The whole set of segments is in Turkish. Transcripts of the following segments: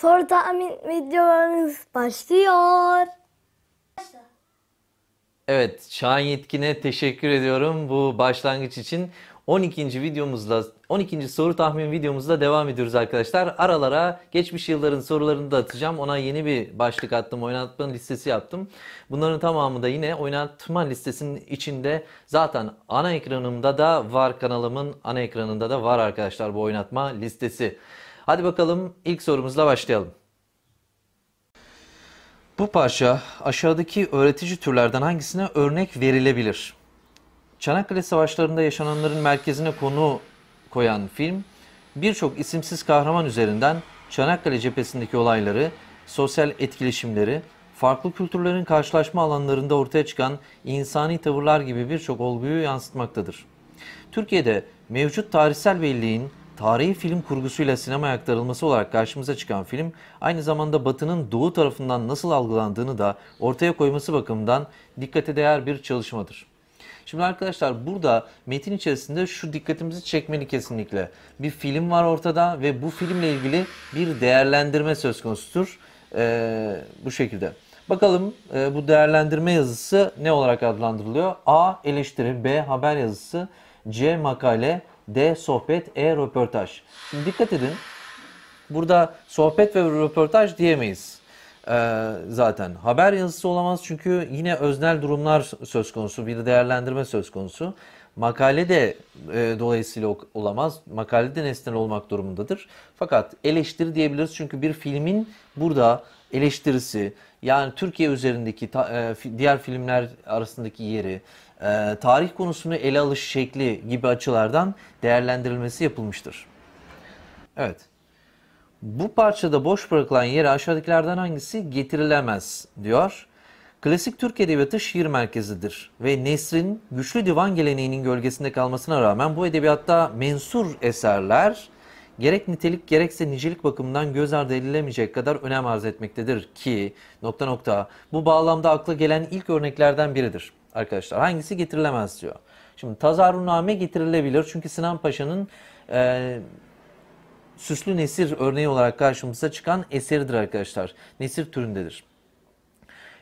Soru tahmin videolarımız başlıyor. Evet, Şahin Yetkin'e teşekkür ediyorum bu başlangıç için. 12. videomuzla 12. soru tahmin videomuzla devam ediyoruz arkadaşlar. Aralara geçmiş yılların sorularını da atacağım. Ona yeni bir başlık attım. Oynatma listesi yaptım. Bunların tamamı da yine oynatma listesinin içinde zaten ana ekranımda da var kanalımın ana ekranında da var arkadaşlar bu oynatma listesi. Hadi bakalım ilk sorumuzla başlayalım. Bu parça aşağıdaki öğretici türlerden hangisine örnek verilebilir? Çanakkale Savaşları'nda yaşananların merkezine konu koyan film, birçok isimsiz kahraman üzerinden Çanakkale cephesindeki olayları, sosyal etkileşimleri, farklı kültürlerin karşılaşma alanlarında ortaya çıkan insani tavırlar gibi birçok olguyu yansıtmaktadır. Türkiye'de mevcut tarihsel belliğin tarihi film kurgusuyla sinemaya aktarılması olarak karşımıza çıkan film, aynı zamanda Batı'nın Doğu tarafından nasıl algılandığını da ortaya koyması bakımından dikkate değer bir çalışmadır. Şimdi arkadaşlar burada metin içerisinde şu dikkatimizi çekmeli kesinlikle. Bir film var ortada ve bu filmle ilgili bir değerlendirme söz konusudur. Ee, bu şekilde. Bakalım e, bu değerlendirme yazısı ne olarak adlandırılıyor? A. Eleştiri B. Haber yazısı C. Makale D sohbet, E röportaj. Şimdi dikkat edin. Burada sohbet ve röportaj diyemeyiz. Ee, zaten haber yazısı olamaz çünkü yine öznel durumlar söz konusu, bir değerlendirme söz konusu. Makale de e, dolayısıyla olamaz. Makale de nesnel olmak durumundadır. Fakat eleştiri diyebiliriz çünkü bir filmin burada eleştirisi yani Türkiye üzerindeki ta, e, diğer filmler arasındaki yeri, e, tarih konusunu ele alış şekli gibi açılardan değerlendirilmesi yapılmıştır. Evet. Bu parçada boş bırakılan yeri aşağıdakilerden hangisi getirilemez diyor klasik Türk edebiyatı şiir merkezidir ve Nesrin güçlü divan geleneğinin gölgesinde kalmasına rağmen bu edebiyatta mensur eserler gerek nitelik gerekse nicelik bakımından göz ardı edilemeyecek kadar önem arz etmektedir ki nokta nokta bu bağlamda akla gelen ilk örneklerden biridir arkadaşlar. Hangisi getirilemez diyor. Şimdi tazarruname getirilebilir çünkü Sinan Paşa'nın e, süslü nesir örneği olarak karşımıza çıkan eseridir arkadaşlar. Nesir türündedir.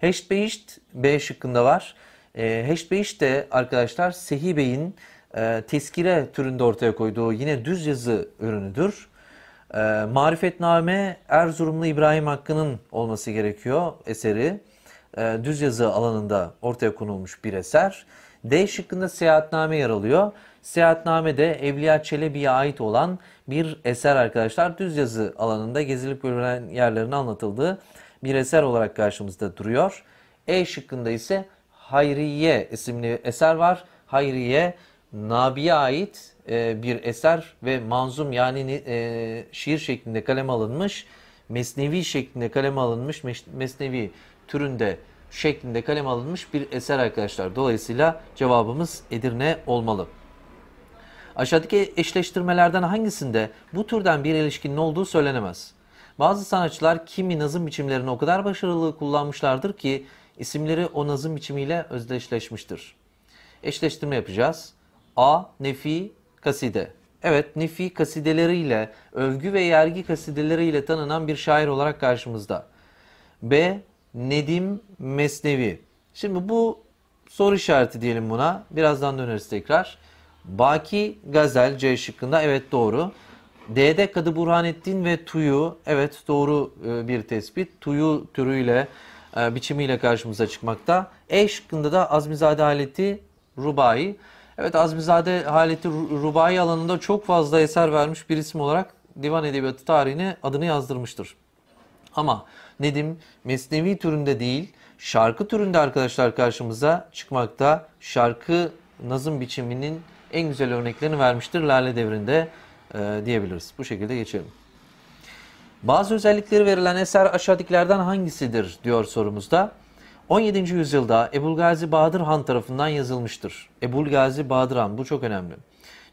Heşbeyiş B şıkkında var. E, ee, Heşbeyiş de arkadaşlar Sehi Bey'in e, teskire türünde ortaya koyduğu yine düz yazı ürünüdür. E, Marifetname Erzurumlu İbrahim Hakkı'nın olması gerekiyor eseri. E, düz yazı alanında ortaya konulmuş bir eser. D şıkkında seyahatname yer alıyor. Seyahatname de Evliya Çelebi'ye ait olan bir eser arkadaşlar. Düz yazı alanında gezilip görülen yerlerin anlatıldığı bir eser olarak karşımızda duruyor. E şıkkında ise Hayriye isimli eser var. Hayriye Nabi'ye ait e, bir eser ve manzum yani e, şiir şeklinde kaleme alınmış, mesnevi şeklinde kaleme alınmış, mesnevi türünde şeklinde kaleme alınmış bir eser arkadaşlar. Dolayısıyla cevabımız Edirne olmalı. Aşağıdaki eşleştirmelerden hangisinde bu türden bir ilişkinin olduğu söylenemez? Bazı sanatçılar kimi nazım biçimlerini o kadar başarılı kullanmışlardır ki isimleri o nazım biçimiyle özdeşleşmiştir. Eşleştirme yapacağız. A. Nefi Kaside Evet, nefi kasideleriyle, övgü ve yergi kasideleriyle tanınan bir şair olarak karşımızda. B. Nedim Mesnevi. Şimdi bu soru işareti diyelim buna. Birazdan döneriz tekrar. Baki Gazel C şıkkında evet doğru. D'de Kadı Burhanettin ve Tuyu, evet doğru e, bir tespit. Tuyu türüyle, e, biçimiyle karşımıza çıkmakta. E şıkkında da Azmizade Haleti Rubai. Evet Azmizade Haleti Rubai alanında çok fazla eser vermiş bir isim olarak divan edebiyatı tarihine adını yazdırmıştır. Ama Nedim Mesnevi türünde değil, şarkı türünde arkadaşlar karşımıza çıkmakta. Şarkı nazım biçiminin en güzel örneklerini vermiştir Lale Devri'nde e, diyebiliriz. Bu şekilde geçelim. Bazı özellikleri verilen eser aşağıdakilerden hangisidir diyor sorumuzda. 17. yüzyılda Ebul Gazi Bahadır Han tarafından yazılmıştır. Ebul Gazi Bahadır Han bu çok önemli.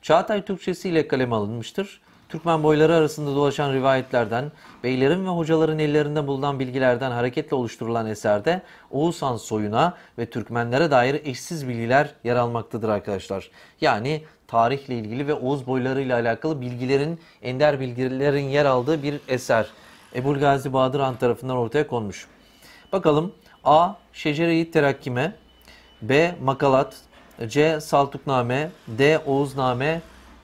Çağatay Türkçesi ile kaleme alınmıştır. Türkmen boyları arasında dolaşan rivayetlerden, beylerin ve hocaların ellerinde bulunan bilgilerden hareketle oluşturulan eserde Oğuz Han soyuna ve Türkmenlere dair eşsiz bilgiler yer almaktadır arkadaşlar. Yani tarihle ilgili ve Oğuz boylarıyla alakalı bilgilerin, ender bilgilerin yer aldığı bir eser. Ebul Gazi Bahadır Han tarafından ortaya konmuş. Bakalım A. Şecere-i Terakkime B. Makalat C. Saltukname D. Oğuzname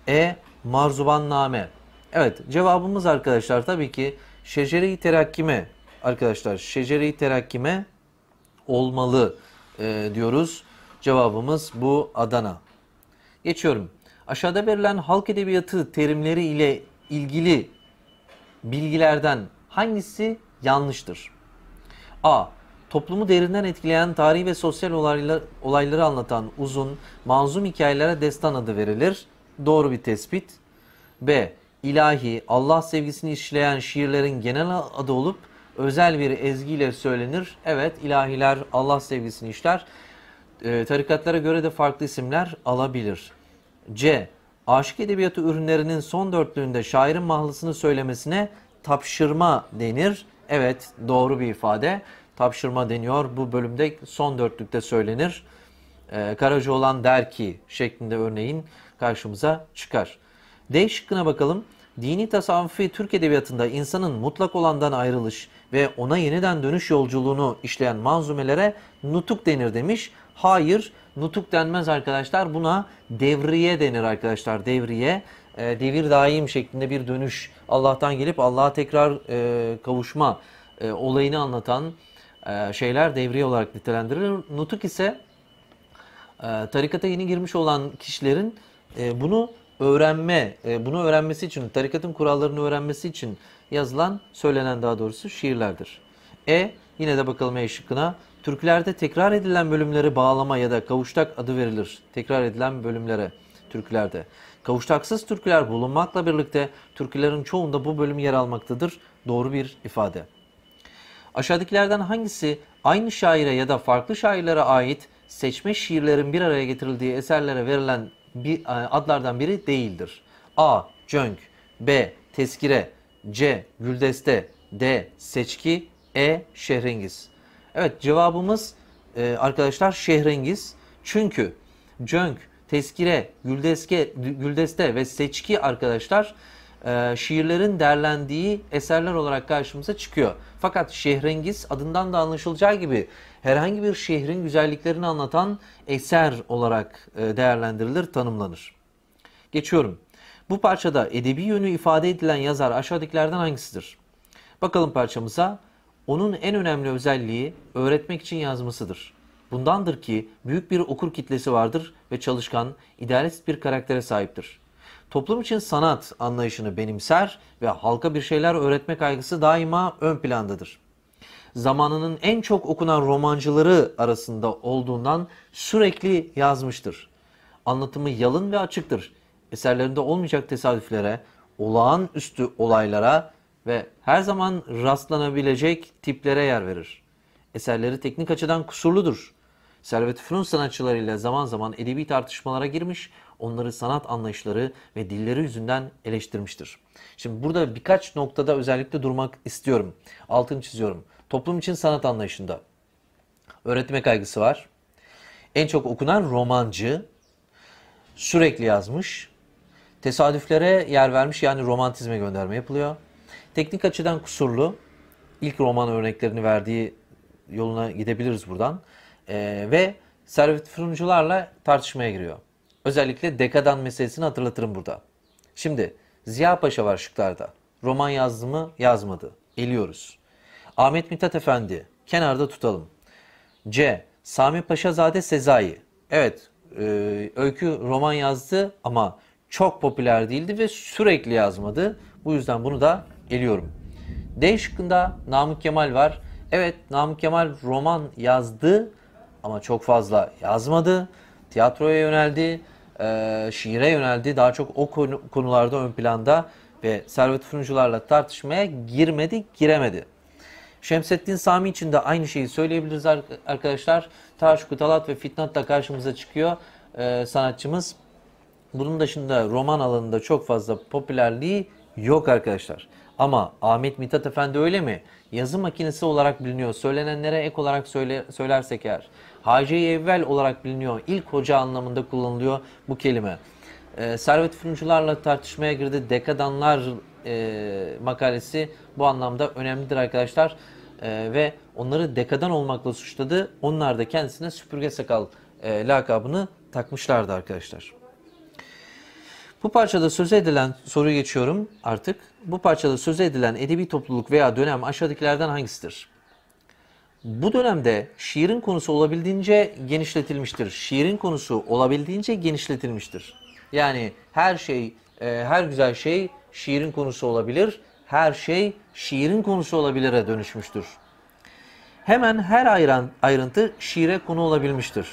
E. Marzubanname Evet cevabımız arkadaşlar tabii ki Şecere-i Terakkime arkadaşlar Şecere-i Terakkime olmalı e, diyoruz. Cevabımız bu Adana. Geçiyorum. Aşağıda verilen halk edebiyatı terimleri ile ilgili bilgilerden hangisi yanlıştır? A. Toplumu derinden etkileyen tarihi ve sosyal olaylar, olayları anlatan uzun, manzum hikayelere destan adı verilir. Doğru bir tespit. B. İlahi, Allah sevgisini işleyen şiirlerin genel adı olup özel bir ezgiyle söylenir. Evet, ilahiler Allah sevgisini işler. E, tarikatlara göre de farklı isimler alabilir. C. Aşık edebiyatı ürünlerinin son dörtlüğünde şairin mahlısını söylemesine tapşırma denir. Evet doğru bir ifade. Tapşırma deniyor. Bu bölümde son dörtlükte söylenir. Ee, olan der ki şeklinde örneğin karşımıza çıkar. D şıkkına bakalım. Dini tasavvufi Türk edebiyatında insanın mutlak olandan ayrılış ve ona yeniden dönüş yolculuğunu işleyen manzumelere nutuk denir demiş. Hayır nutuk denmez arkadaşlar buna devriye denir arkadaşlar devriye. E, devir daim şeklinde bir dönüş Allah'tan gelip Allah'a tekrar e, kavuşma e, olayını anlatan e, şeyler devriye olarak nitelendirilir. Nutuk ise e, tarikata yeni girmiş olan kişilerin e, bunu öğrenme, e, bunu öğrenmesi için, tarikatın kurallarını öğrenmesi için yazılan, söylenen daha doğrusu şiirlerdir. E yine de bakalım E şıkkına. Türkülerde tekrar edilen bölümleri bağlama ya da kavuştak adı verilir. Tekrar edilen bölümlere türkülerde. Kavuştaksız türküler bulunmakla birlikte türkülerin çoğunda bu bölüm yer almaktadır. Doğru bir ifade. Aşağıdakilerden hangisi aynı şaire ya da farklı şairlere ait seçme şiirlerin bir araya getirildiği eserlere verilen bir, e, adlardan biri değildir? A. Cönk B. Teskire C. Güldeste D. Seçki E. Şehringiz. Evet cevabımız e, arkadaşlar Şehrengiz. Çünkü cönk, teskire, güldeske, güldeste ve seçki arkadaşlar e, şiirlerin derlendiği eserler olarak karşımıza çıkıyor. Fakat Şehrengiz adından da anlaşılacağı gibi herhangi bir şehrin güzelliklerini anlatan eser olarak e, değerlendirilir, tanımlanır. Geçiyorum. Bu parçada edebi yönü ifade edilen yazar aşağıdakilerden hangisidir? Bakalım parçamıza onun en önemli özelliği öğretmek için yazmasıdır. Bundandır ki büyük bir okur kitlesi vardır ve çalışkan, idealist bir karaktere sahiptir. Toplum için sanat anlayışını benimser ve halka bir şeyler öğretme kaygısı daima ön plandadır. Zamanının en çok okunan romancıları arasında olduğundan sürekli yazmıştır. Anlatımı yalın ve açıktır. Eserlerinde olmayacak tesadüflere, olağanüstü olaylara ve her zaman rastlanabilecek tiplere yer verir. Eserleri teknik açıdan kusurludur. Servet Fünun sanatçılarıyla zaman zaman edebi tartışmalara girmiş, onları sanat anlayışları ve dilleri yüzünden eleştirmiştir. Şimdi burada birkaç noktada özellikle durmak istiyorum. Altını çiziyorum. Toplum için sanat anlayışında öğretme kaygısı var. En çok okunan romancı, sürekli yazmış, tesadüflere yer vermiş yani romantizme gönderme yapılıyor. Teknik açıdan kusurlu. İlk roman örneklerini verdiği yoluna gidebiliriz buradan. Ee, ve servet fırıncılarla tartışmaya giriyor. Özellikle dekadan meselesini hatırlatırım burada. Şimdi Ziya Paşa var şıklarda. Roman yazdı mı yazmadı. Eliyoruz. Ahmet Mithat Efendi. Kenarda tutalım. C. Sami Paşazade Sezai. Evet e, öykü roman yazdı ama çok popüler değildi ve sürekli yazmadı. Bu yüzden bunu da geliyorum. D şıkkında Namık Kemal var. Evet Namık Kemal roman yazdı ama çok fazla yazmadı. Tiyatroya yöneldi, e, şiire yöneldi. Daha çok o konularda ön planda ve Servet Fırıncılarla tartışmaya girmedi, giremedi. Şemsettin Sami için de aynı şeyi söyleyebiliriz arkadaşlar. Taşku Talat ve fitnat da karşımıza çıkıyor e, sanatçımız. Bunun dışında roman alanında çok fazla popülerliği yok arkadaşlar. Ama Ahmet Mithat Efendi öyle mi? Yazı makinesi olarak biliniyor. Söylenenlere ek olarak söyle, söylersek eğer. hacı Evvel olarak biliniyor. İlk hoca anlamında kullanılıyor bu kelime. Ee, Servet Fırıncılarla tartışmaya girdi. Dekadanlar e, makalesi bu anlamda önemlidir arkadaşlar. E, ve onları dekadan olmakla suçladı. Onlar da kendisine süpürge sakal e, lakabını takmışlardı arkadaşlar. Bu parçada söz edilen soruya geçiyorum artık. Bu parçada söz edilen edebi topluluk veya dönem aşağıdakilerden hangisidir? Bu dönemde şiirin konusu olabildiğince genişletilmiştir. Şiirin konusu olabildiğince genişletilmiştir. Yani her şey, e, her güzel şey şiirin konusu olabilir. Her şey şiirin konusu olabilire dönüşmüştür. Hemen her ayrıntı şiire konu olabilmiştir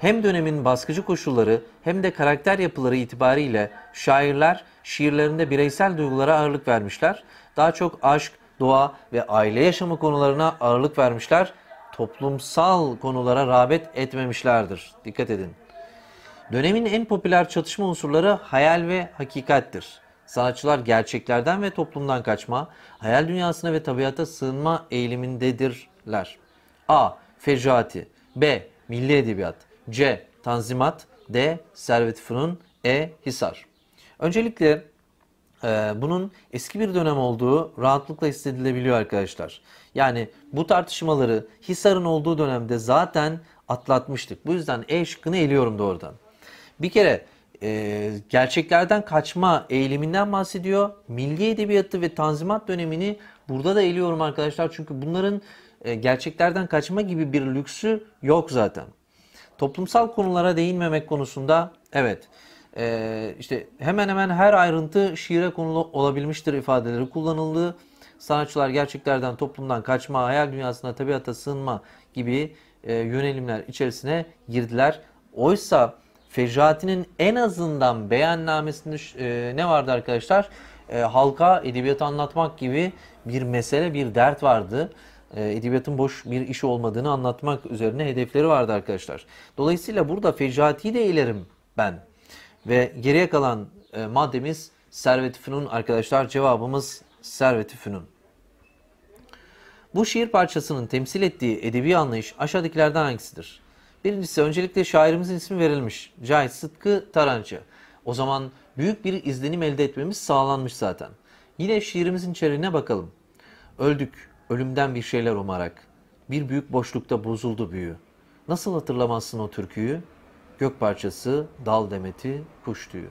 hem dönemin baskıcı koşulları hem de karakter yapıları itibariyle şairler şiirlerinde bireysel duygulara ağırlık vermişler. Daha çok aşk, doğa ve aile yaşamı konularına ağırlık vermişler. Toplumsal konulara rağbet etmemişlerdir. Dikkat edin. Dönemin en popüler çatışma unsurları hayal ve hakikattir. Sanatçılar gerçeklerden ve toplumdan kaçma, hayal dünyasına ve tabiata sığınma eğilimindedirler. A. Fecati, B. Milli edebiyat C. Tanzimat D. Servet Fünun E. Hisar Öncelikle e, bunun eski bir dönem olduğu rahatlıkla hissedilebiliyor arkadaşlar. Yani bu tartışmaları Hisar'ın olduğu dönemde zaten atlatmıştık. Bu yüzden E şıkkını eliyorum doğrudan. Bir kere e, gerçeklerden kaçma eğiliminden bahsediyor. Milli edebiyatı ve tanzimat dönemini burada da eliyorum arkadaşlar. Çünkü bunların e, gerçeklerden kaçma gibi bir lüksü yok zaten toplumsal konulara değinmemek konusunda evet e, işte hemen hemen her ayrıntı şiire konulu olabilmiştir ifadeleri kullanıldı. Sanatçılar gerçeklerden, toplumdan kaçma, hayal dünyasına, tabiata sığınma gibi e, yönelimler içerisine girdiler. Oysa Fecrati'nin en azından beyannamesinde e, ne vardı arkadaşlar? E, halka edebiyat anlatmak gibi bir mesele, bir dert vardı. E, edebiyatın boş bir iş olmadığını anlatmak üzerine hedefleri vardı arkadaşlar. Dolayısıyla burada fecaati de eylerim ben. Ve geriye kalan e, maddemiz Servet-i Fünun arkadaşlar cevabımız Servet-i Fünun. Bu şiir parçasının temsil ettiği edebi anlayış aşağıdakilerden hangisidir? Birincisi öncelikle şairimizin ismi verilmiş. Cahit Sıtkı Tarancı. O zaman büyük bir izlenim elde etmemiz sağlanmış zaten. Yine şiirimizin içeriğine bakalım. Öldük, ölümden bir şeyler umarak. Bir büyük boşlukta bozuldu büyü. Nasıl hatırlamazsın o türküyü? Gök parçası, dal demeti, kuş tüyü.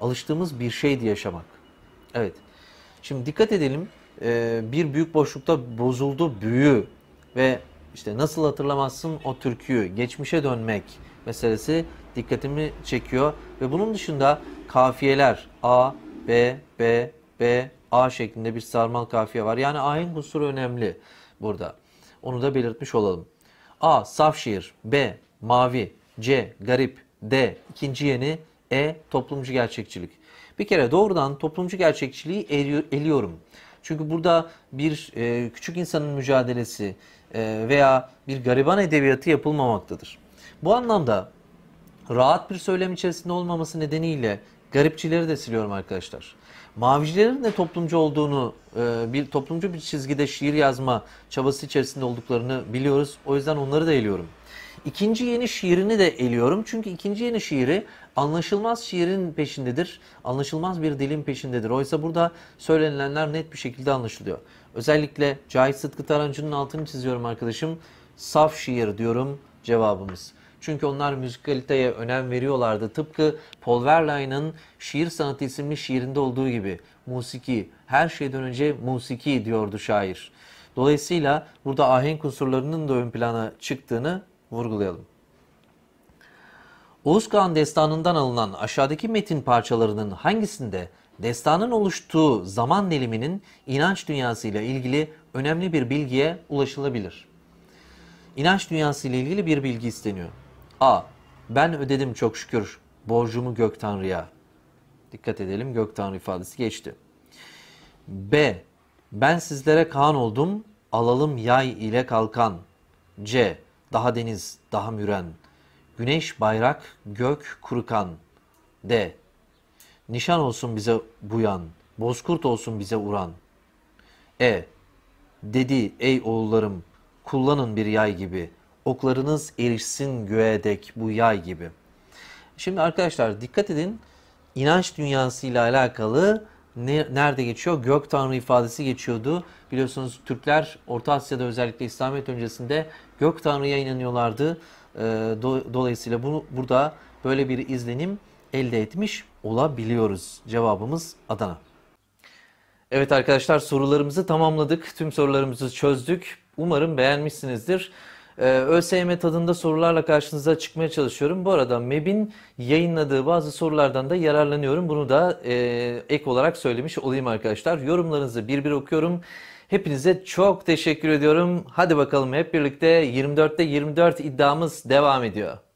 Alıştığımız bir şeydi yaşamak. Evet. Şimdi dikkat edelim. Ee, bir büyük boşlukta bozuldu büyü ve işte nasıl hatırlamazsın o türküyü, geçmişe dönmek meselesi dikkatimi çekiyor. Ve bunun dışında kafiyeler A, B, B, B, A şeklinde bir sarmal kafiye var. Yani ayin unsuru önemli burada. Onu da belirtmiş olalım. A. Saf şiir. B. Mavi. C. Garip. D. ikinci yeni. E. Toplumcu gerçekçilik. Bir kere doğrudan toplumcu gerçekçiliği eliyorum. Çünkü burada bir e, küçük insanın mücadelesi e, veya bir gariban edebiyatı yapılmamaktadır. Bu anlamda rahat bir söylem içerisinde olmaması nedeniyle Garipçileri de siliyorum arkadaşlar. Mavicilerin de toplumcu olduğunu, e, bir toplumcu bir çizgide şiir yazma çabası içerisinde olduklarını biliyoruz. O yüzden onları da eliyorum. İkinci yeni şiirini de eliyorum. Çünkü ikinci yeni şiiri anlaşılmaz şiirin peşindedir. Anlaşılmaz bir dilin peşindedir. Oysa burada söylenilenler net bir şekilde anlaşılıyor. Özellikle Cahit Sıtkı Tarancı'nın altını çiziyorum arkadaşım. Saf şiir diyorum cevabımız. Çünkü onlar müzikaliteye önem veriyorlardı. Tıpkı Paul Verlaine'ın Şiir Sanatı isimli şiirinde olduğu gibi musiki, her şeyden önce musiki diyordu şair. Dolayısıyla burada ahenk unsurlarının da ön plana çıktığını vurgulayalım. Oğuz Kağan destanından alınan aşağıdaki metin parçalarının hangisinde destanın oluştuğu zaman diliminin inanç dünyasıyla ilgili önemli bir bilgiye ulaşılabilir? İnanç dünyasıyla ilgili bir bilgi isteniyor. A. Ben ödedim çok şükür borcumu gök tanrıya. Dikkat edelim gök tanrı ifadesi geçti. B. Ben sizlere kan oldum alalım yay ile kalkan. C. Daha deniz, daha müren. Güneş, bayrak, gök, kurukan. D. Nişan olsun bize buyan, bozkurt olsun bize uran. E. Dedi ey oğullarım, kullanın bir yay gibi oklarınız erişsin göğe dek bu yay gibi. Şimdi arkadaşlar dikkat edin inanç dünyası ile alakalı ne, nerede geçiyor? Gök tanrı ifadesi geçiyordu. Biliyorsunuz Türkler Orta Asya'da özellikle İslamiyet öncesinde gök tanrıya inanıyorlardı. E, do, dolayısıyla bunu burada böyle bir izlenim elde etmiş olabiliyoruz. Cevabımız Adana. Evet arkadaşlar sorularımızı tamamladık. Tüm sorularımızı çözdük. Umarım beğenmişsinizdir. Ee, ÖSYM tadında sorularla karşınıza çıkmaya çalışıyorum. Bu arada MEB'in yayınladığı bazı sorulardan da yararlanıyorum. Bunu da e, ek olarak söylemiş olayım arkadaşlar. Yorumlarınızı bir bir okuyorum. Hepinize çok teşekkür ediyorum. Hadi bakalım hep birlikte 24'te 24 iddiamız devam ediyor.